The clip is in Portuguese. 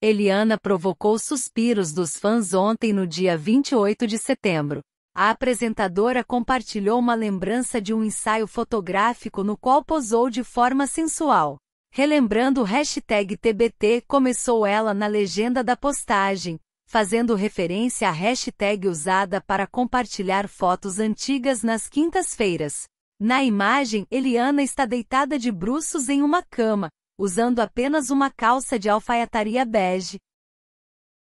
Eliana provocou suspiros dos fãs ontem no dia 28 de setembro. A apresentadora compartilhou uma lembrança de um ensaio fotográfico no qual posou de forma sensual. Relembrando o hashtag TBT, começou ela na legenda da postagem, fazendo referência à hashtag usada para compartilhar fotos antigas nas quintas-feiras. Na imagem, Eliana está deitada de bruços em uma cama, usando apenas uma calça de alfaiataria bege,